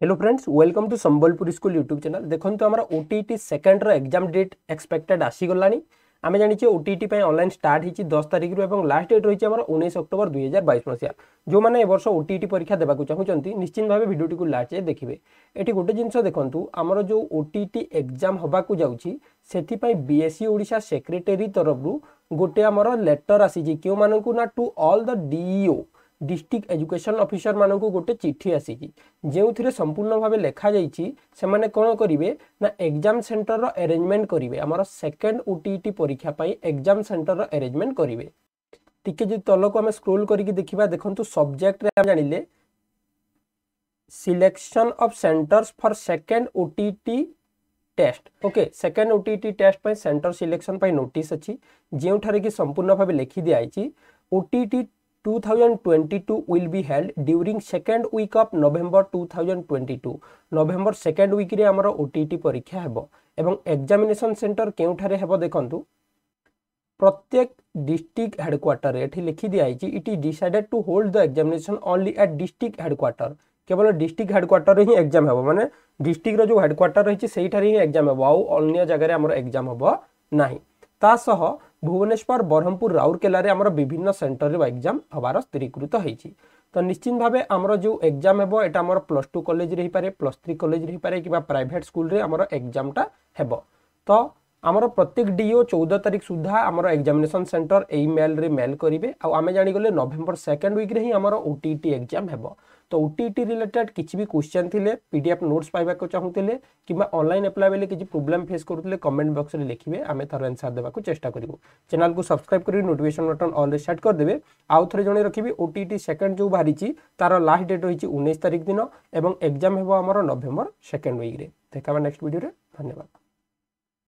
hello friends welcome to Sambalpur school YouTube channel দেখুন আমার OTET সেকেন্ডর এক্সাম ডেট এক্সপেক্টেড আসিগলা আমি জাঁচে ওটিইটি অনলাইন স্টার্ট হয়েছি দশ তারিখর এবং লাস্ট ডেট রয়েছে আমার উনিশ অক্টোবর দুই হাজার বাইশ মশিয়া যে এবর্ষ ওটিইটি পরীক্ষা দেওয়া চাহুমান নিশ্চিত ভাবে ভিডিওটি লাস্টে দেখবে এটি গোটে জিনিস দেখুন আমার যে ওটিইটি এক্সাম হওয়া যাচ্ছি সেপাই বিএসসি ওড়শা সেক্রেটেরি তরফর গোটে আমার লেটর আসিছে কেউ মানুষ না to all the DEO district education officer মানুষ গোটে চিঠি আসিছি যে সম্পূর্ণ ভাবে লেখা যাইছি সেমানে কোণ করবে না এক্সাম সেন্টরর আরেঞ্জমেন্ট করবে আমার সেকেন্ড ওটিইটি পরীক্ষা পাই এক্সাম সেন্টরর আরেঞ্জমেন্ট করবে টিকে যদি তলকু আমি স্ক্রোল করিকি দেখিবা দেখন্তু সবজেক্টরে আমি জানিলে selection of centres for second OTET test okay second OTET test পাই সেন্টর সিলেকশন পাই নোটিস আছে যেউঠারে কি সম্পূর্ণ ভাবে লিখি দিয়াইছি ওটিইটি 2022 will be held during second week of November 2022 November second week রে আমার OTT পরীক্ষা হব এবং এক্সামিনেশন সেন্টার কেউঠারে হব দেখন্তু প্রত্যেক ডিস্ট্রিক্ট হেডকোয়ার্টার এটি লিখি দিয়া হয়েছে it is decided to hold the examination only at district headquarter কেবল ডিস্ট্রিক্ট হেডকোয়ার্টার হি এক্সাম হব মানে ডিস্ট্রিক্টর যে হেডকোয়ার্টার রয়েছে সেইঠারে হি এক্সাম হব আউ অন্য জায়গায় আমার এক্সাম হব না তা সহ ভুবনেশ্বর ব্রহ্মপুর রাউরকেলার আমার বিভিন্ন সেন্টরের এক্সাম হবার স্থিরীকৃত হয়েছে তো নিশ্চিত ভাবে আমার যে এক্সাম হব এটা আমার প্লস টু কলেজে হইপরে প্লস থ্রি কলেজে হইপরে কিংবা প্রাইভেট স্কুলরে আমার এক্সামটা হব তো आमर प्रत्येक डीओ चौदह तारीख सुधा आम एक्जामेसन सेन्टर यही मेल्रे मेल करेंगे आम जाणीगले नभेम्बर सेकेंड विक्रे ही आमर ओ एक्जाम हे तो ओ टी रिलेटेड किसी भी क्वेश्चन थे पीडीएफ नोट्स पाइबा चाहूले कि अनलाइन एप्लाय बेले किसी प्रोब्लेम फेस करुले कमेंट बक्स में लिखे आम तार आंसर देवाक चेस्ट करूँ चैनल को सब्सक्राइब कर नोटिफिकेशन बटन अल्रे सेट करदे आउ थे जन रखी ओ सेकेंड जो बाहरी तार लास्ट डेट रही उन्नीस तारिख दिन एक्जाम होमर सेकेंड विक्रे देखा नेक्स्ट भिडियो धन्यवाद